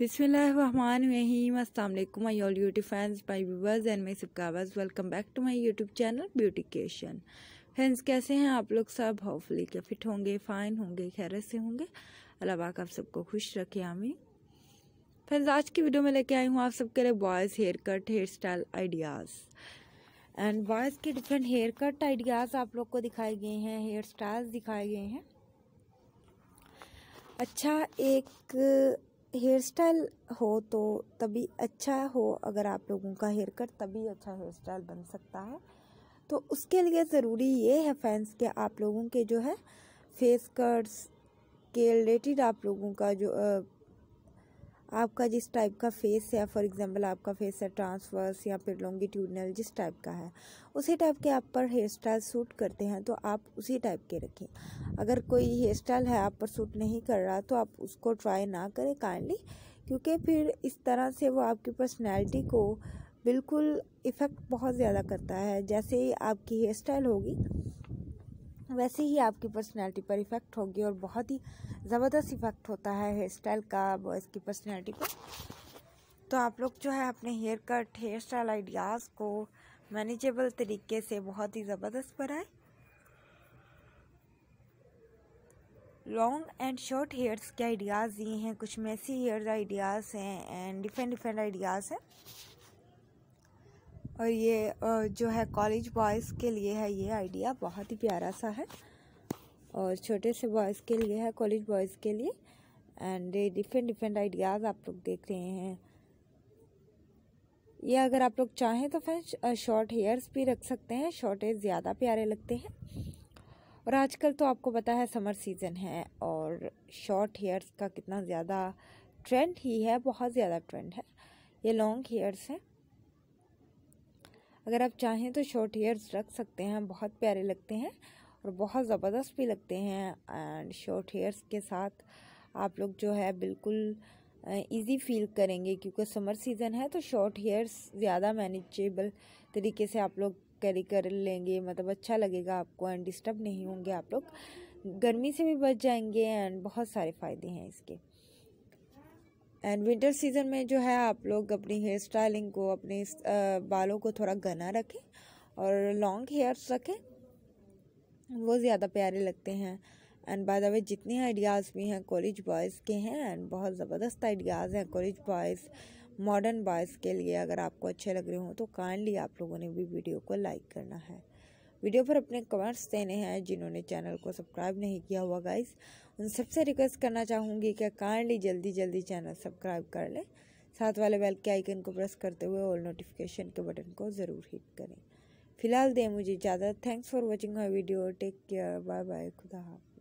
बिसमीम अल्लाम my all beauty fans my viewers and my सबकावाज welcome back to my YouTube channel beauty केशन friends कैसे हैं आप लोग सब होपफुली क्या फिट होंगे फ़ाइन होंगे खैरत से होंगे अल्लाह पाक आप सबको खुश रखे आमीन फ्रेंड्स आज की वीडियो में लेके आई हूँ आप सबके लिए boys haircut hairstyle ideas and boys के डिफरेंट हेयर कट आइडियाज़ आप लोग को दिखाए गए हैं हेयर स्टाइल्स दिखाए गए हैं अच्छा एक हेयर स्टाइल हो तो तभी अच्छा हो अगर आप लोगों का हेयर कट तभी अच्छा हेयर स्टाइल बन सकता है तो उसके लिए ज़रूरी ये है फैंस के आप लोगों के जो है फेस कट्स के रिलेटेड आप लोगों का जो आपका जिस टाइप का फेस है फॉर एग्जांपल आपका फेस है ट्रांसवर्स या फिर लॉन्गिट्यूडनल जिस टाइप का है उसी टाइप के आप पर हेयर स्टाइल सूट करते हैं तो आप उसी टाइप के रखें अगर कोई हेयर स्टाइल है आप पर सूट नहीं कर रहा तो आप उसको ट्राई ना करें काइंडली क्योंकि फिर इस तरह से वो आपकी पर्सनैलिटी को बिल्कुल इफ़ेक्ट बहुत ज़्यादा करता है जैसे ही आपकी हेयर स्टाइल होगी वैसे ही आपकी पर्सनैलिटी पर इफ़ेक्ट होगी और बहुत ही ज़बरदस्त इफ़ेक्ट होता है हेयर स्टाइल का बॉयज़ की पर्सनैलिटी पर तो आप लोग जो है अपने haircut hairstyle ideas को मैनेजेबल तरीके से बहुत ही ज़बरदस्त बनाए लॉन्ग एंड शॉर्ट हेयर्स के आइडियाज़ दिए हैं कुछ मेसी हेयर आइडियाज़ हैं एंड डिफरेंट डिफरेंट आइडियाज़ हैं और ये जो है कॉलेज बॉयज़ के लिए है ये आइडिया बहुत ही प्यारा सा है और छोटे से बॉयज़ के लिए है कॉलेज बॉयज़ के लिए एंड डिफरेंट डिफरेंट आइडियाज़ आप लोग देख रहे हैं ये अगर आप लोग चाहें तो फ्रेंड्स शॉर्ट हेयर्स भी रख सकते हैं शॉर्ट हेयर ज़्यादा प्यारे लगते हैं और आजकल तो आपको पता है समर सीज़न है और शॉर्ट हेयर्स का कितना ज़्यादा ट्रेंड ही है बहुत ज़्यादा ट्रेंड है ये लॉन्ग हेयर्स हैं अगर आप चाहें तो शॉर्ट हेयर्स रख सकते हैं बहुत प्यारे लगते हैं और बहुत ज़बरदस्त भी लगते हैं एंड शॉर्ट हेयर्स के साथ आप लोग जो है बिल्कुल इजी फील करेंगे क्योंकि समर सीज़न है तो शॉर्ट हेयर्स ज़्यादा मैनेजेबल तरीके से आप लोग कैरी कर लेंगे मतलब अच्छा लगेगा आपको एंड डिस्टर्ब नहीं होंगे आप लोग गर्मी से भी बच जाएंगे एंड बहुत सारे फ़ायदे हैं इसके एंड विंटर सीज़न में जो है आप लोग अपनी हेयर स्टाइलिंग को अपने बालों को थोड़ा घना रखें और लॉन्ग हेयर्स रखें वो ज़्यादा प्यारे लगते हैं एंड बाय द वे जितने आइडियाज़ भी हैं कॉलेज बॉयज़ के हैं एंड बहुत ज़बरदस्त आइडियाज़ हैं कॉलेज बॉयज़ मॉडर्न बॉयज़ के लिए अगर आपको अच्छे लग रहे हों तो काइंडली आप लोगों ने भी वीडियो को लाइक करना है वीडियो पर अपने कमेंट्स देने हैं जिन्होंने चैनल को सब्सक्राइब नहीं किया हुआ गाइस उन सबसे रिक्वेस्ट करना चाहूँगी कि काइंडली जल्दी जल्दी चैनल सब्सक्राइब कर लें साथ वाले बेल के आइकन को प्रेस करते हुए ऑल नोटिफिकेशन के बटन को ज़रूर हिट करें फिलहाल दें मुझे इजाज़त thanks for watching my video take care bye bye खुदा हाफ